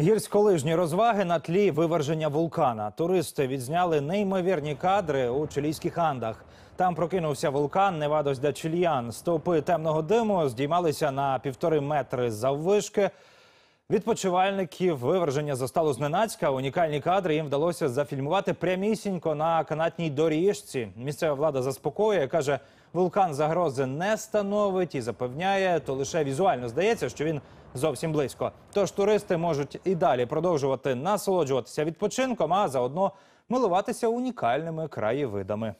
Гірськолижні розваги на тлі виверження вулкана. Туристи відзняли неймовірні кадри у чилійських андах. Там прокинувся вулкан Невадос де Чильян. Стовпи темного диму здіймалися на півтори метри заввишки. Відпочивальників виверження застало зненацька. Унікальні кадри їм вдалося зафільмувати прямісінько на канатній доріжці. Місцева влада заспокоює, каже, вулкан загрози не становить і запевняє, то лише візуально здається, що він зовсім близько. Тож туристи можуть і далі продовжувати насолоджуватися відпочинком, а заодно милуватися унікальними краєвидами.